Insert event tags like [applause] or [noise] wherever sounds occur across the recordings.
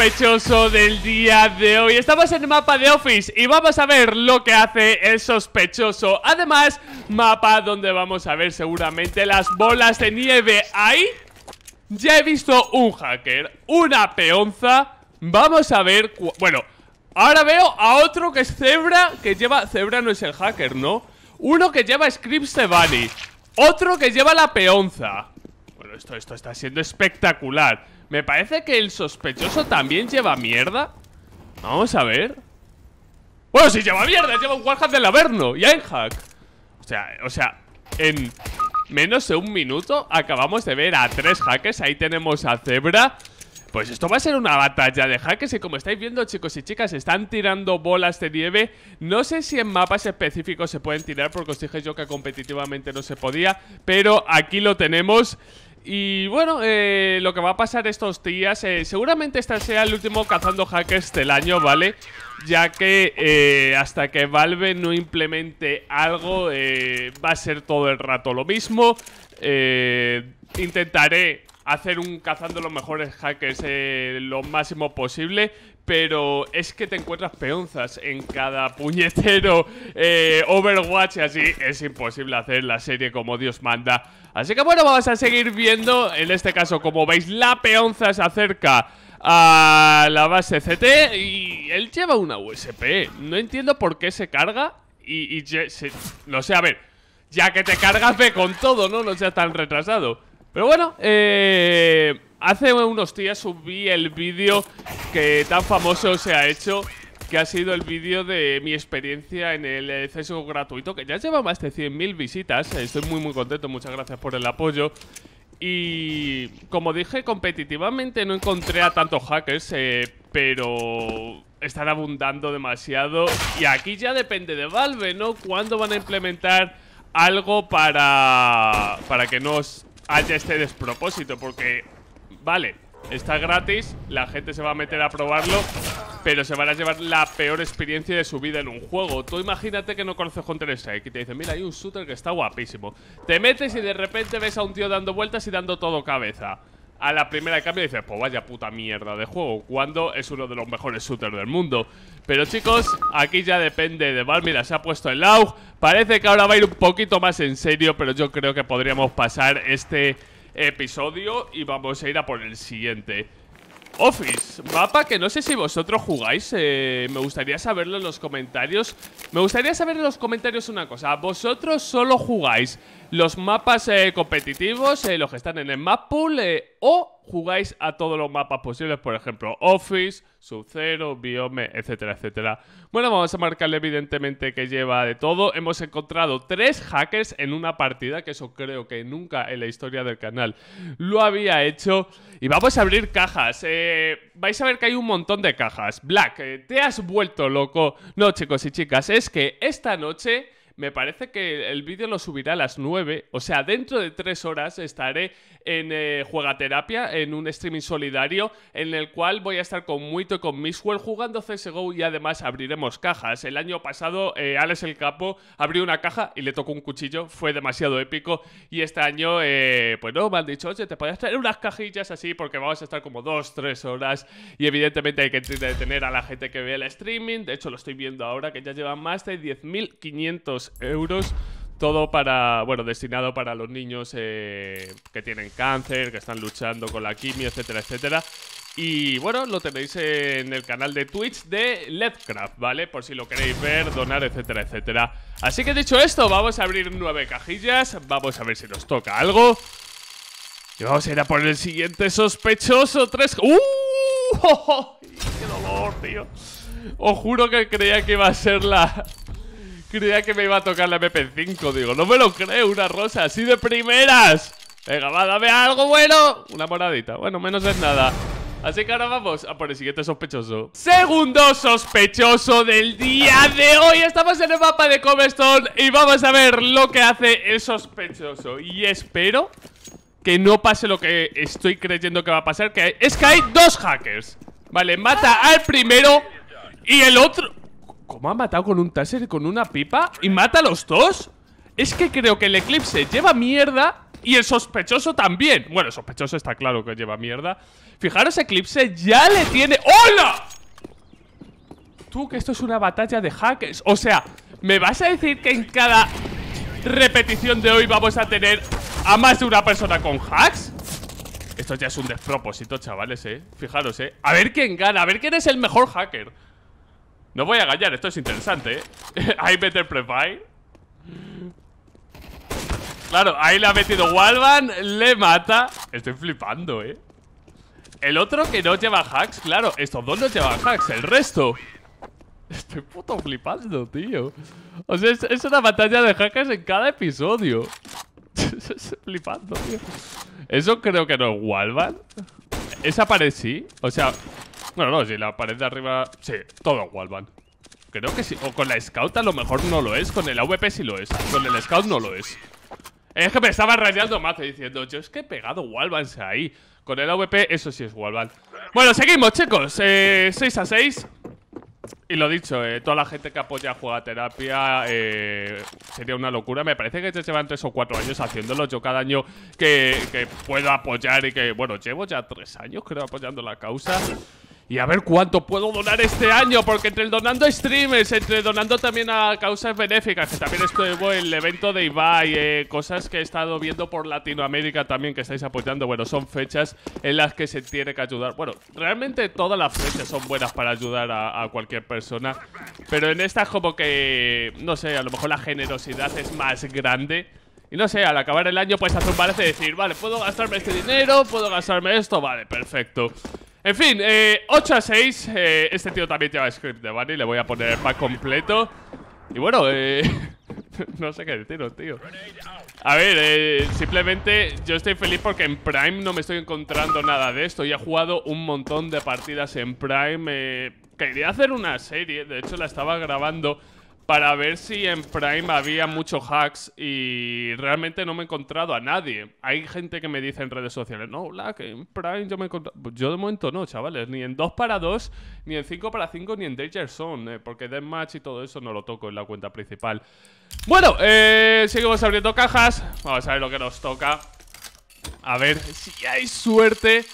sospechoso del día de hoy. Estamos en mapa de Office y vamos a ver lo que hace el sospechoso. Además, mapa donde vamos a ver seguramente las bolas de nieve. Ahí ya he visto un hacker, una peonza. Vamos a ver... Bueno, ahora veo a otro que es Zebra, que lleva... Zebra no es el hacker, ¿no? Uno que lleva scripts de Bunny Otro que lleva la peonza esto, está siendo espectacular Me parece que el sospechoso también lleva mierda Vamos a ver Bueno, si lleva mierda, lleva un Warhack del Averno y Hack O sea, o sea, en menos de un minuto acabamos de ver a tres hackers Ahí tenemos a Zebra pues esto va a ser una batalla de hackers y como estáis viendo chicos y chicas están tirando bolas de nieve No sé si en mapas específicos se pueden tirar porque os dije yo que competitivamente no se podía Pero aquí lo tenemos y bueno, eh, lo que va a pasar estos días, eh, seguramente este sea el último cazando hackers del año, ¿vale? Ya que eh, hasta que Valve no implemente algo, va a ser todo el rato lo mismo. intentaré hacer un cazando los mejores hackers eh, lo máximo posible, pero es que te encuentras peonzas en cada puñetero eh, Overwatch y así es imposible hacer la serie como Dios manda. Así que bueno, vamos a seguir viendo, en este caso como veis la peonza se acerca a la base CT y él lleva una USP. No entiendo por qué se carga y, no sé, a ver, ya que te cargas ve con todo, ¿no? No seas tan retrasado. Pero bueno, eh, hace unos días subí el vídeo que tan famoso se ha hecho que ha sido el vídeo de mi experiencia en el CSGO gratuito, que ya lleva más de 100.000 visitas. Estoy muy muy contento, muchas gracias por el apoyo. Y como dije, competitivamente no encontré a tantos hackers, eh, pero están abundando demasiado. Y aquí ya depende de Valve, ¿no? ¿Cuándo van a implementar algo para, para que nos haya este despropósito, porque, vale, está gratis, la gente se va a meter a probarlo, pero se van a llevar la peor experiencia de su vida en un juego. Tú imagínate que no conoces Counter Strike y te dicen, mira, hay un shooter que está guapísimo. Te metes y de repente ves a un tío dando vueltas y dando todo cabeza a la primera de cambio dices, pues vaya puta mierda de juego, cuando es uno de los mejores shooters del mundo. Pero chicos, aquí ya depende de Valmira. se ha puesto el laug, parece que ahora va a ir un poquito más en serio, pero yo creo que podríamos pasar este episodio y vamos a ir a por el siguiente. Office, mapa que no sé si vosotros jugáis, eh, me gustaría saberlo en los comentarios. Me gustaría saber en los comentarios una cosa, ¿vosotros solo jugáis los mapas eh, competitivos, eh, los que están en el map pool o jugáis a todos los mapas posibles, por ejemplo, Office, Sub-Zero, Biome, etcétera, etcétera. Bueno, vamos a marcarle evidentemente que lleva de todo. Hemos encontrado tres hackers en una partida, que eso creo que nunca en la historia del canal lo había hecho. Y vamos a abrir cajas. Eh, vais a ver que hay un montón de cajas. Black, eh, te has vuelto loco. No, chicos y chicas, es que esta noche me parece que el vídeo lo subirá a las 9, o sea, dentro de 3 horas estaré en eh, Juegaterapia, en un streaming solidario, en el cual voy a estar con Muito y con Miswell jugando CSGO y además abriremos cajas. El año pasado eh, Alex el Capo abrió una caja y le tocó un cuchillo, fue demasiado épico y este año, eh, pues no, me han dicho, oye, te podías traer unas cajillas así porque vamos a estar como 2-3 horas y evidentemente hay que entretener a la gente que ve el streaming, de hecho lo estoy viendo ahora que ya llevan más de 10.500 euros. Todo para, bueno, destinado para los niños eh, que tienen cáncer, que están luchando con la quimio, etcétera, etcétera. Y bueno, lo tenéis en el canal de Twitch de Letcraft, ¿vale? Por si lo queréis ver, donar, etcétera, etcétera. Así que dicho esto, vamos a abrir nueve cajillas. Vamos a ver si nos toca algo. Y vamos a ir a por el siguiente sospechoso. Tres... ¡Uh! ¡Oh, [laughs] qué dolor, tío! Os juro que creía que iba a ser la, Creía que me iba a tocar la MP5, digo, no me lo creo, una rosa así de primeras. Venga, va, dame algo bueno. Una moradita, bueno, menos es nada. Así que ahora vamos a por el siguiente sospechoso Segundo sospechoso del día de hoy Estamos en el mapa de Comestor Y vamos a ver lo que hace el sospechoso Y espero que no pase lo que estoy creyendo que va a pasar que Es que hay dos hackers Vale, mata al primero Y el otro... ¿Cómo ha matado con un taser y con una pipa? ¿Y mata a los dos? Es que creo que el Eclipse lleva mierda y el sospechoso también. Bueno, sospechoso está claro que lleva mierda. Fijaros, Eclipse ya le tiene... ¡Hola! Tú, que esto es una batalla de hackers. O sea, ¿me vas a decir que en cada repetición de hoy vamos a tener a más de una persona con hacks? Esto ya es un despropósito, chavales, ¿eh? Fijaros, ¿eh? A ver quién gana, a ver quién es el mejor hacker. No voy a engañar, esto es interesante, ¿eh? [laughs] better Claro, ahí le ha metido Walvan, le mata. Estoy flipando, ¿eh? El otro que no lleva hacks, claro, estos dos no llevan hacks, el resto. Estoy puto flipando, tío. O sea, es, una batalla de hacks en cada episodio. [laughs] Estoy flipando, tío. Eso creo que no es Walvan. Esa pared sí. O sea, bueno, no, si la pared de arriba... Sí, todo igual van. Creo que sí. O con la scout a lo mejor no lo es. Con el AVP sí lo es. Con el scout no lo es. Es que me estaba rayando más, diciendo, yo es que he pegado Walvans ahí. Con el AVP, eso sí es Walvan. Bueno, seguimos, chicos. 6 eh, a 6. Y lo dicho, eh, toda la gente que apoya Juega Terapia eh, sería una locura. Me parece que ya llevan 3 o 4 años haciéndolo. Yo cada año que, que puedo apoyar y que, bueno, llevo ya 3 años creo apoyando la causa. Y a ver cuánto puedo donar este año, porque entre el donando streamers, entre donando también a causas benéficas, que también estuvo el evento de Ibai, eh, cosas que he estado viendo por Latinoamérica también que estáis apoyando, bueno, son fechas en las que se tiene que ayudar. Bueno, realmente todas las fechas son buenas para ayudar a, a cualquier persona, pero en estas como que, no sé, a lo mejor la generosidad es más grande. Y no sé, al acabar el año pues a un parece decir, vale, puedo gastarme este dinero, puedo gastarme esto, vale, perfecto. En fin, eh, 8 a 6. Eh, este tío también lleva script de Bunny. Le voy a poner para completo. Y bueno, eh, [laughs] no sé qué deciros, tío. A ver, eh, simplemente yo estoy feliz porque en Prime no me estoy encontrando nada de esto. Y he jugado un montón de partidas en Prime. quería hacer una serie, de hecho la estaba grabando para ver si en Prime había muchos hacks y realmente no me he encontrado a nadie. Hay gente que me dice en redes sociales, no, la que en Prime yo me he encontrado... Pues yo de momento no, chavales, ni en 2 para 2, ni en 5 para 5, ni en Danger Zone, eh, porque Deathmatch y todo eso no lo toco en la cuenta principal. Bueno, eh, seguimos abriendo cajas, vamos a ver lo que nos toca. A ver si hay suerte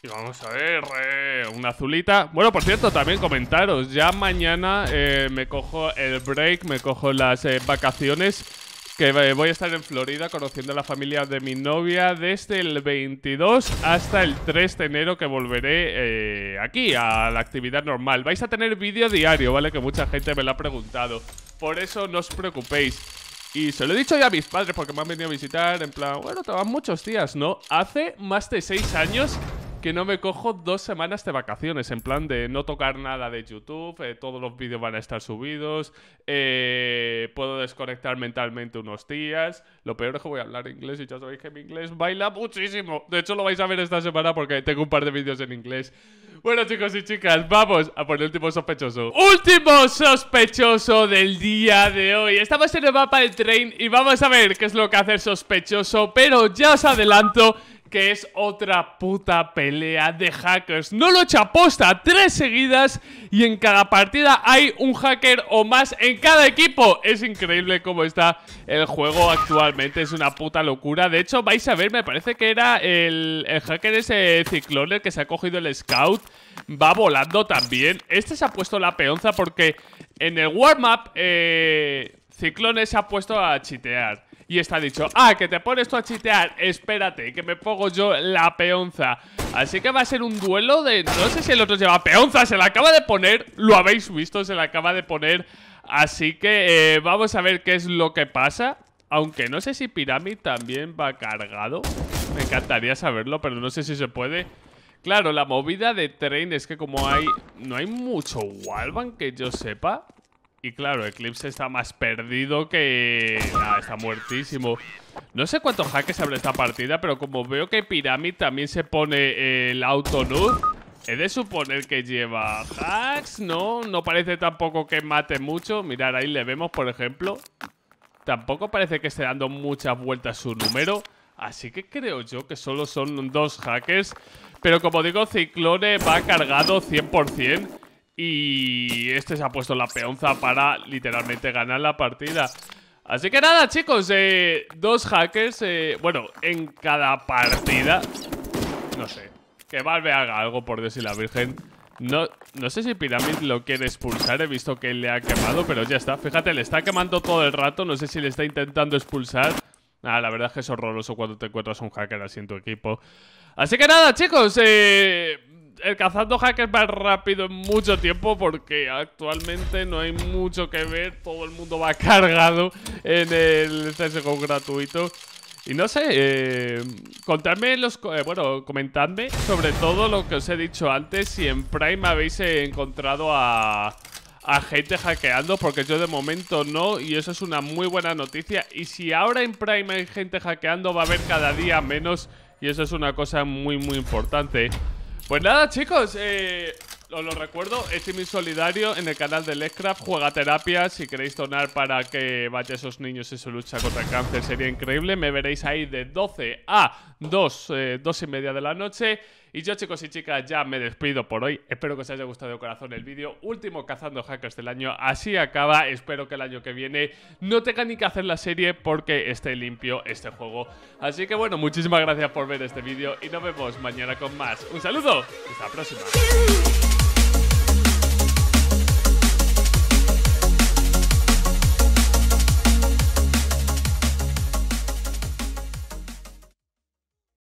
y vamos a ver, eh, una azulita. Bueno, por cierto, también comentaros, ya mañana eh, me cojo el break, me cojo las eh, vacaciones, que voy a estar en Florida conociendo a la familia de mi novia desde el 22 hasta el 3 de enero que volveré aquí a la actividad normal. Vais a tener vídeo diario, ¿vale? Que mucha gente me lo ha preguntado. Por eso no os preocupéis. Y se lo he dicho ya a mis padres porque me han venido a visitar en plan, bueno, te van muchos días, ¿no? Hace más de seis años que no me cojo dos semanas de vacaciones, en plan de no tocar nada de YouTube, eh, todos los vídeos van a estar subidos, eh, puedo desconectar mentalmente unos días. Lo peor es que voy a hablar inglés y ya sabéis que mi inglés baila muchísimo. De hecho, lo vais a ver esta semana porque tengo un par de vídeos en inglés. Bueno, chicos y chicas, vamos a por el último sospechoso. Último sospechoso del día de hoy. Estamos en el mapa del tren y vamos a ver qué es lo que hace el sospechoso, pero ya os adelanto que es otra puta pelea de hackers. No lo a posta, tres seguidas y en cada partida hay un hacker o más en cada equipo. Es increíble cómo está el juego actualmente, es una puta locura. De hecho, vais a ver, me parece que era el, el hacker ese ciclone que se ha cogido el scout. Va volando también. Este se ha puesto la peonza porque en el warm-up eh, Ciclones se ha puesto a chitear y está dicho, ah, que te pones tú a chitear, espérate, que me pongo yo la peonza. Así que va a ser un duelo de, no sé si el otro lleva peonza, se la acaba de poner, lo habéis visto, se la acaba de poner. Así que eh, vamos a ver qué es lo que pasa. Aunque no sé si Pirámide también va cargado. Me encantaría saberlo, pero no sé si se puede. Claro, la movida de train es que como hay... No hay mucho Walvan que yo sepa. Y claro, Eclipse está más perdido que... está muertísimo. No sé cuántos hackers habrá esta partida, pero como veo que Pyramid también se pone eh, el auto nude he de suponer que lleva hacks, ¿no? No parece tampoco que mate mucho. Mirar, ahí le vemos, por ejemplo. Tampoco parece que esté dando muchas vueltas su número. Así que creo yo que solo son dos hackers. Pero como digo, Ciclone va cargado 100%. Y este se ha puesto la peonza para literalmente ganar la partida. Así que nada, chicos, eh, dos hackers, eh, bueno, en cada partida, no sé, que Valve haga algo, por decir la virgen. No, no sé si Pyramid lo quiere expulsar, he visto que le ha quemado, pero ya está. Fíjate, le está quemando todo el rato, no sé si le está intentando expulsar. Ah, la verdad es que es horroroso cuando te encuentras un hacker así en tu equipo. Así que nada, chicos, eh, el cazando hackers va rápido en mucho tiempo porque actualmente no hay mucho que ver, todo el mundo va [laughs] cargado en el CSGO gratuito. Y no sé, eh, contadme los... Eh, bueno, comentadme sobre todo lo que os he dicho antes si en Prime habéis encontrado a, a gente hackeando, porque yo de momento no, y eso es una muy buena noticia. Y si ahora en Prime hay gente hackeando, va a haber cada día menos, y eso es una cosa muy, muy importante. Pues nada, chicos, eh, os lo recuerdo, muy solidario en el canal de Lescraft, Juega Terapia, si queréis donar para que vaya esos niños y su lucha contra el cáncer, sería increíble. Me veréis ahí de 12 a 2, 2 eh, y media de la noche. Y yo, chicos y chicas, ya me despido por hoy. Espero que os haya gustado de corazón el vídeo. Último cazando hackers del año. Así acaba. Espero que el año que viene no tenga ni que hacer la serie porque esté limpio este juego. Así que bueno, muchísimas gracias por ver este vídeo y nos vemos mañana con más. Un saludo. Hasta la próxima.